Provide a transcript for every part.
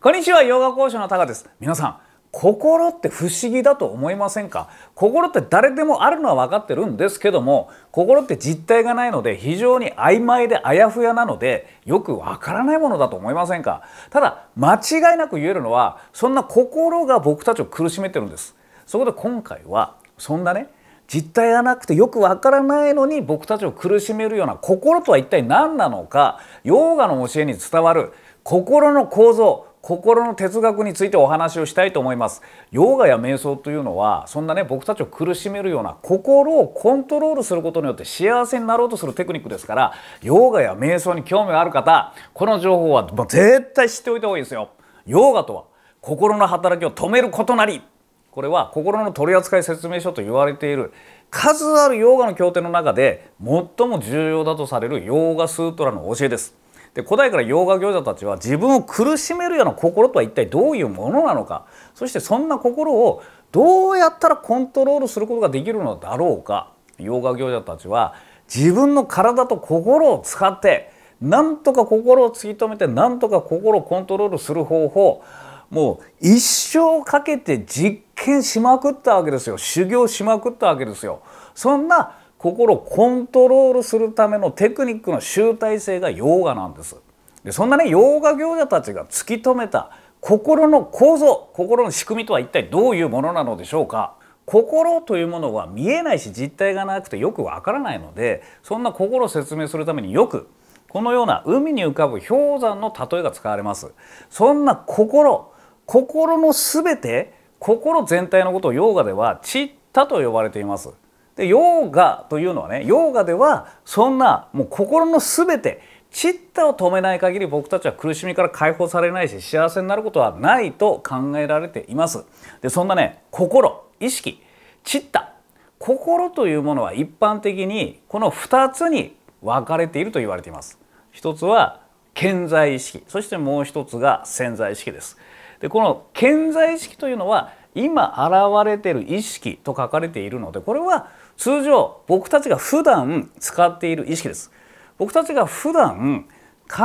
こんにちはヨガ講師のタカです皆さん心って不思議だと思いませんか心って誰でもあるのは分かってるんですけども心って実体がないので非常に曖昧であやふやなのでよく分からないものだと思いませんかただ間違いなく言えるのはそんな心が僕たちを苦しめてるんですそこで今回はそんなね実体がなくてよくわからないのに僕たちを苦しめるような心とは一体何なのかヨーガの教えに伝わる心の構造心の哲学についてお話をしたいと思いますヨーガや瞑想というのはそんなね僕たちを苦しめるような心をコントロールすることによって幸せになろうとするテクニックですからヨーガや瞑想に興味がある方この情報は絶対知っておいた方がいいですよヨーガとは心の働きを止めることなりこれは心の取扱説明書と言われている数あるヨーガの経典の中で最も重要だとされるヨーガスートラの教えですで古代から洋画行者たちは自分を苦しめるような心とは一体どういうものなのかそしてそんな心をどうやったらコントロールすることができるのだろうか洋画行者たちは自分の体と心を使ってなんとか心を突き止めてなんとか心をコントロールする方法もう一生かけて実験しまくったわけですよ修行しまくったわけですよ。そんな心をコントロールするためのテクニックの集大成がヨーガなんですでそんなねヨーガ行者たちが突き止めた心の構造心の仕組みとは一体どういうものなのでしょうか心というものは見えないし実体がなくてよくわからないのでそんな心を説明するためによくこのような海に浮かぶ氷山の例えが使われますそんな心心の全て心全体のことをヨーガではチッタと呼ばれていますでヨーガというのはねヨーガではそんなもう心の全てチッタを止めない限り僕たちは苦しみから解放されないし幸せになることはないと考えられています。でそんなね心意識チッタ心というものは一般的にこの2つに分かれていると言われています。一つは健在意識そしてもう一つが潜在意識です。でこの潜在意識というのは今現れてる意識と書かれているのでこれは通常僕たちが普段使っている意識です僕たちが普段考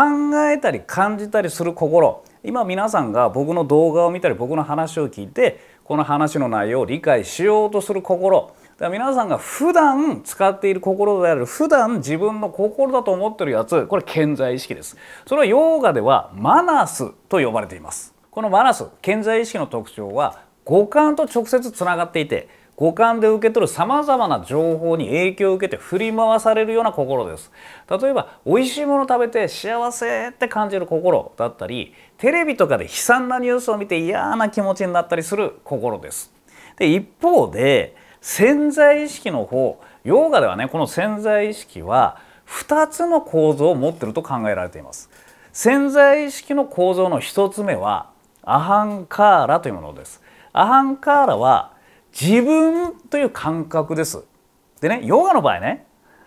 えたり感じたりする心今皆さんが僕の動画を見たり僕の話を聞いてこの話の内容を理解しようとする心だから皆さんが普段使っている心である普段自分の心だと思ってるやつこれ健在意識ですそれはヨーガではマナスと呼ばれていますこのマナス健在意識の特徴は五感と直接つながっていて五感で受け取るさまざまな情報に影響を受けて振り回されるような心です例えば美味しいもの食べて幸せって感じる心だったりテレビとかで悲惨なニュースを見て嫌な気持ちになったりする心ですで一方で潜在意識の方ヨーガではねこの潜在意識は2つの構造を持ってると考えられています潜在意識の構造の1つ目はアハンカーラというものですアハンカーラは自分という感覚です。でねヨガの場合ね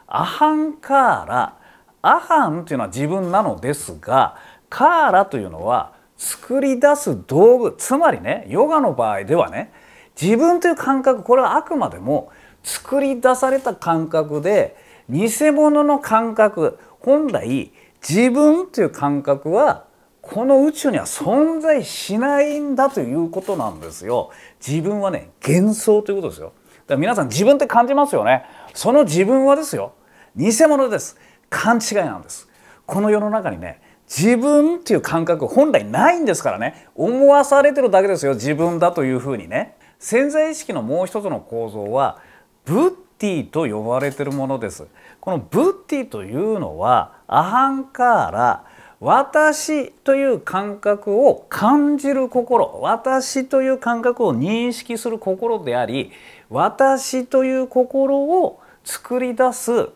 アハンカーラアハンというのは自分なのですがカーラというのは作り出す道具つまりねヨガの場合ではね自分という感覚これはあくまでも作り出された感覚で偽物の感覚本来自分という感覚はこの宇宙には存在しないんだということなんですよ。自分はね幻想ということですよ。だから皆さん自分って感じますよね。その自分はですよ偽物です。勘違いなんです。この世の中にね自分っていう感覚本来ないんですからね思わされてるだけですよ自分だというふうにね。潜在意識のもう一つの構造はブッティと呼ばれてるものです。このブッティというのはアハンカーラ私という感覚を感じる心私という感覚を認識する心であり私という心を作り出す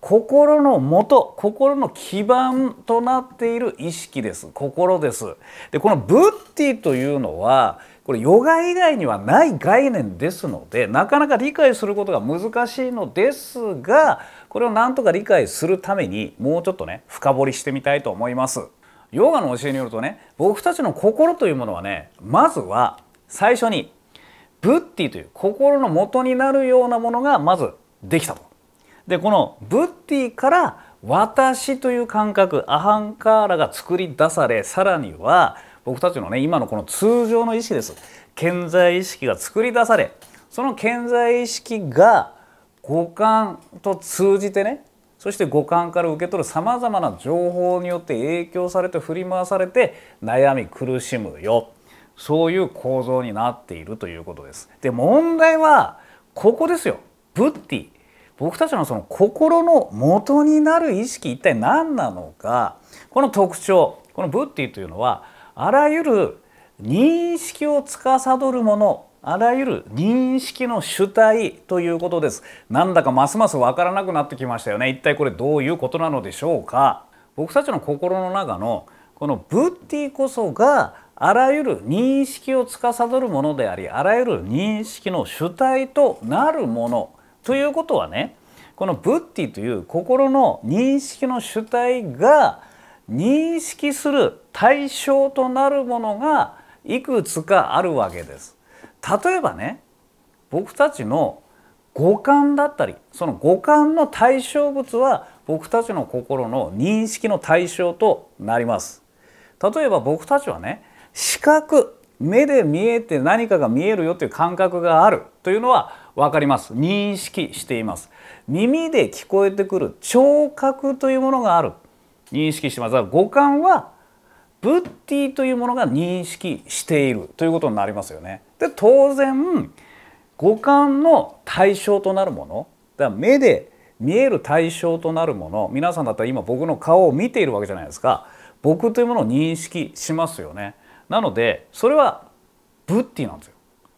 心の元心の基盤となっている意識です心ですでこのブッティというのはこれヨガ以外にはない概念ですのでなかなか理解することが難しいのですがこれをなんとか理解するためにもうちょっとね深掘りしてみたいと思います。ヨガの教えによるとね僕たちの心というものはねまずは最初にブッティという心の元になるようなものがまずできたと。でこのブッティから私という感覚アハンカーラが作り出されさらには僕たちのね今のこの通常の意識です。健在意識が作り出されその健在意識が五感と通じてねそして五感から受け取るさまざまな情報によって影響されて振り回されて悩み苦しむよそういう構造になっているということです。で問題はここですよブッティ僕たちのその心の元になる意識一体何なのかこの特徴このブッティというのはあらゆる認識を司るものあらゆる認識の主体ということですなんだかますますわからなくなってきましたよね一体これどういうことなのでしょうか僕たちの心の中のこのブッティこそがあらゆる認識を司るものでありあらゆる認識の主体となるものということはねこのブッティという心の認識の主体が認識する対象となるものがいくつかあるわけです。例えばね僕たちの五感だったりその五感の対象物は僕たちの心の認識の対象となります。例えば僕たちはね視覚目で見えて何かが見えるよという感覚があるというのは分かります認識しています耳で聞こえてくる聴覚というものがある認識してます五感はブッティというものが認識しているということになりますよねで当然五感の対象となるものだ目で見える対象となるもの皆さんだったら今僕の顔を見ているわけじゃないですか僕というものを認識しますよねなのでそれはブッティなんですよ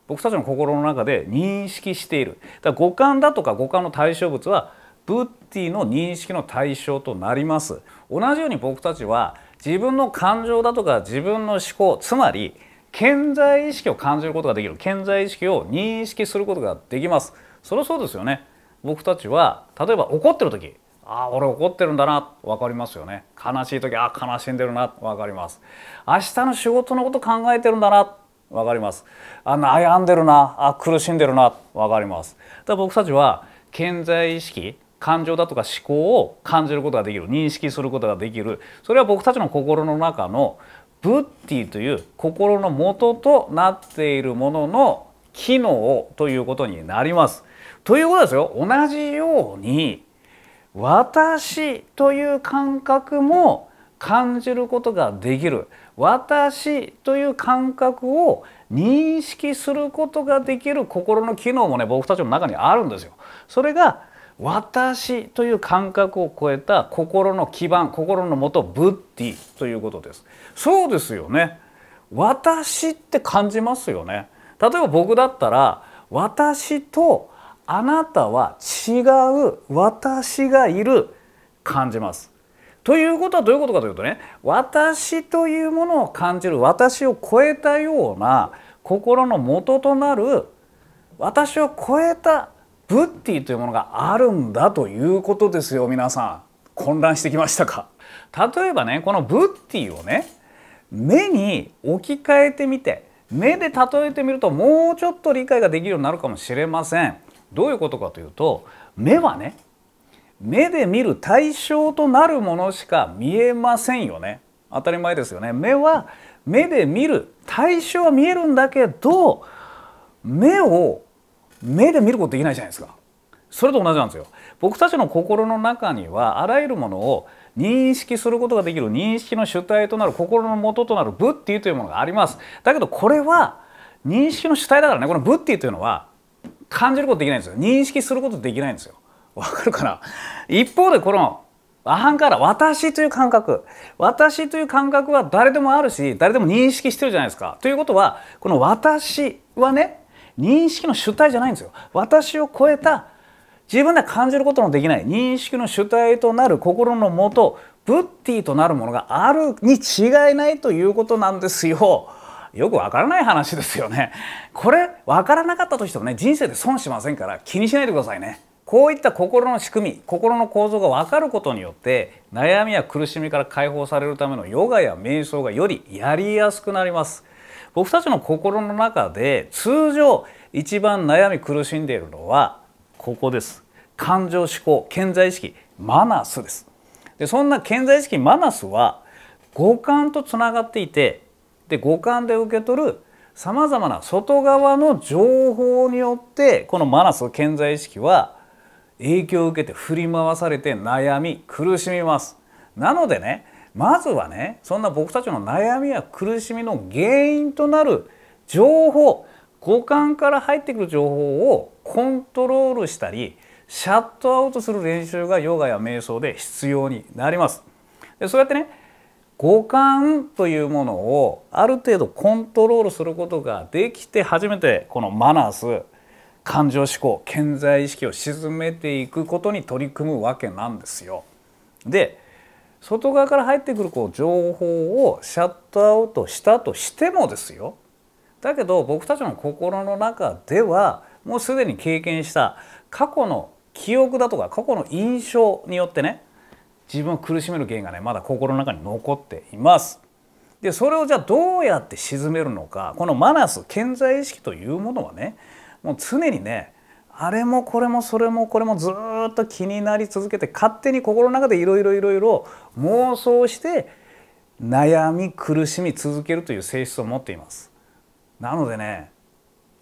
僕たちの心の中で認識しているだから五感だとか五感の対象物はブッティの認識の対象となります同じように僕たちは自分の感情だとか自分の思考つまり潜在意識を感じることができる潜在意識を認識することができますそれはそうですよね僕たちは例えば怒ってる時あ俺怒ってるんだな分かりますよね悲しい時あ悲しんでるな分かります明日の仕事のこと考えてるんだな分かりますあ悩んでるなあ苦しんでるな分かりますだから僕たちは潜在意識感情だとか思考を感じることができる認識することができるそれは僕たちの心の中のブッティという心の元となっているものの機能ということになります。ということですよ同じように私という感覚も感じることができる私という感覚を認識することができる心の機能もね僕たちの中にあるんですよ。それが私という感覚を超えた心の基盤心のもとブッディということですそうですよね私って感じますよね例えば僕だったら私とあなたは違う私がいる感じますということはどういうことかというとね私というものを感じる私を超えたような心の元となる私を超えたブッティというものがあるんだということですよ皆さん混乱してきましたか例えばねこのブッティをね目に置き換えてみて目で例えてみるともうちょっと理解ができるようになるかもしれませんどういうことかというと目はね目で見る対象となるものしか見えませんよね当たり前ですよね目は目で見る対象は見えるんだけど目を目で見ることできないじゃないですかそれと同じなんですよ僕たちの心の中にはあらゆるものを認識することができる認識の主体となる心の元となるブッティというものがありますだけどこれは認識の主体だからねこのブッティというのは感じることできないんですよ認識することできないんですよわかるかな一方でこのアハンカラ私という感覚私という感覚は誰でもあるし誰でも認識してるじゃないですかということはこの私はね認識の主体じゃないんですよ。私を超えた自分では感じることのできない認識の主体となる心のもとブッティとなるものがあるに違いないということなんですよ。よくわからない話ですよね。これわからなかったとしてもね人生で損しませんから気にしないでくださいね。こういった心の仕組み心の構造が分かることによって悩みや苦しみから解放されるためのヨガや瞑想がよりやりやすくなります。僕たちの心の中で通常一番悩み苦しんでいるのはここです感情思考健在意識マナスですでそんな健在意識マナスは五感とつながっていてで五感で受け取るさまざまな外側の情報によってこのマナス健在意識は影響を受けて振り回されて悩み苦しみますなのでねまずはねそんな僕たちの悩みや苦しみの原因となる情報五感から入ってくる情報をコントロールしたりシャットアウトする練習がヨガや瞑想で必要になります。でそうやってね五感というものをある程度コントロールすることができて初めてこのマナース感情思考健在意識を沈めていくことに取り組むわけなんですよ。で外側から入ってくるこう情報をシャットアウトしたとしてもですよだけど僕たちの心の中ではもうすでに経験した過去の記憶だとか過去の印象によってね自分を苦しめる原因がねまだ心の中に残っています。でそれをじゃあどうやって沈めるのかこのマナス健在意識というものはねもう常にねあれもこれもそれもこれもずっと気になり続けて勝手に心の中でいろいろいろいろ妄想して悩み苦しみ続けるという性質を持っています。なのでね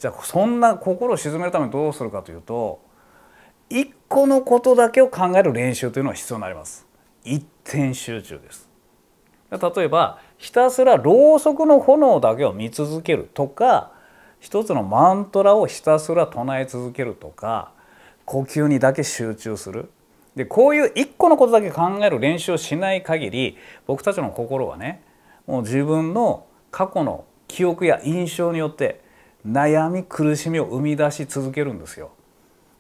じゃあそんな心を鎮めるためにどうするかというと一個のことだけを考える練習というのは必要になります。一点集中です。例えばひたすらろうそくの炎だけを見続けるとか一つのマントラをひたすら唱え続けるとか呼吸にだけ集中するでこういう一個のことだけ考える練習をしない限り僕たちの心はねもう自分の過去の記憶や印象によって悩み苦しみを生み出し続けるんですよ。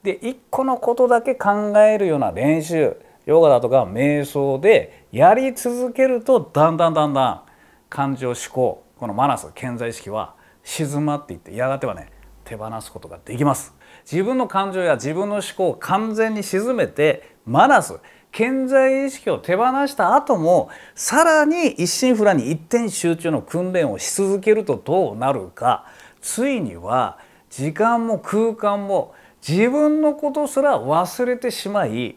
で一個のことだけ考えるような練習ヨガだとか瞑想でやり続けるとだんだんだんだん感情思考このマナス健在意識は静まっていってやがてはね手放すことができます自分の感情や自分の思考を完全に沈めてマナス健在意識を手放した後もさらに一心不乱に一点集中の訓練をし続けるとどうなるかついには時間も空間も自分のことすら忘れてしまい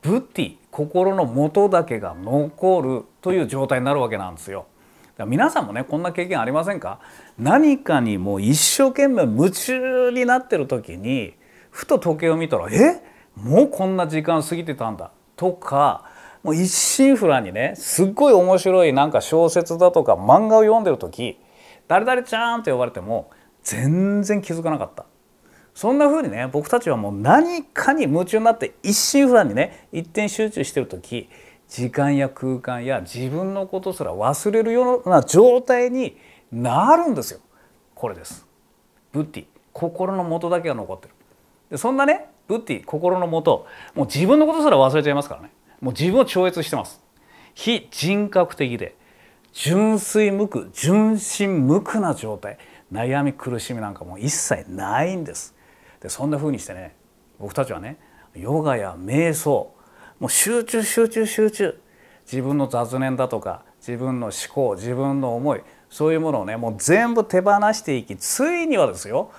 ブッティ心の元だけが残るという状態になるわけなんですよ。だから皆さんもねこんな経験ありませんか何かにもう一生懸命夢中になってる時にふと時計を見たら「えもうこんな時間過ぎてたんだ」とかもう一心不乱にねすっごい面白いなんか小説だとか漫画を読んでる時「誰々ちゃん」って呼ばれても全然気づかなかった。そんな風にね僕たちはもう何かに夢中になって一心不乱にね一点集中してる時時間や空間や自分のことすら忘れるような状態になるんですよこれですブッディ心の元だけが残ってるでそんなねブッディ心の元もう自分のことすら忘れちゃいますからねもう自分を超越してます非人格的で純粋無垢純真無垢な状態悩み苦しみなんかも一切ないんですでそんな風にしてね僕たちはねヨガや瞑想もう集中集中集中自分の雑念だとか自分の思考自分の思いそういうものをねもう全部手放していきついにはですよ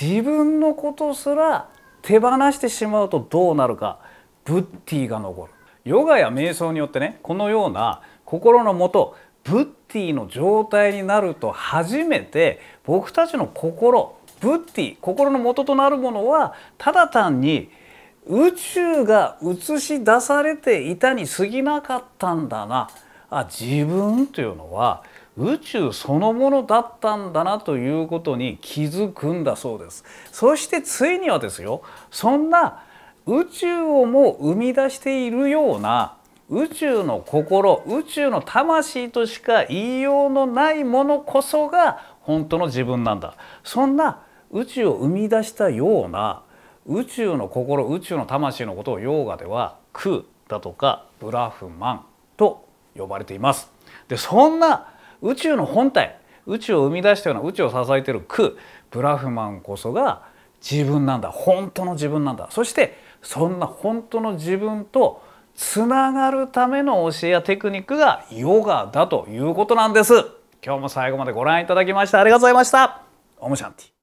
自分のことすら手放してしまうとどうなるかブッティが残るヨガや瞑想によってねこのような心のもとブッティの状態になると初めて僕たちの心ブッティ心の元となるものはただ単に宇宙が映し出されていたに過ぎなかったんだなあ自分というのは宇宙そのものだったんだなということに気づくんだそうですそしてついにはですよそんな宇宙をも生み出しているような宇宙の心宇宙の魂としか言いようのないものこそが本当の自分なんだそんな宇宙を生み出したような宇宙の心宇宙の魂のことをヨーガでは空だとかブラフマンと呼ばれています。でそんな宇宙の本体宇宙を生み出したような宇宙を支えてる空ブラフマンこそが自分なんだ本当の自分なんだそしてそんな本当の自分とつながるための教えやテクニックがヨガだということなんです今日も最後までご覧いただきましてありがとうございましたオムシャンティ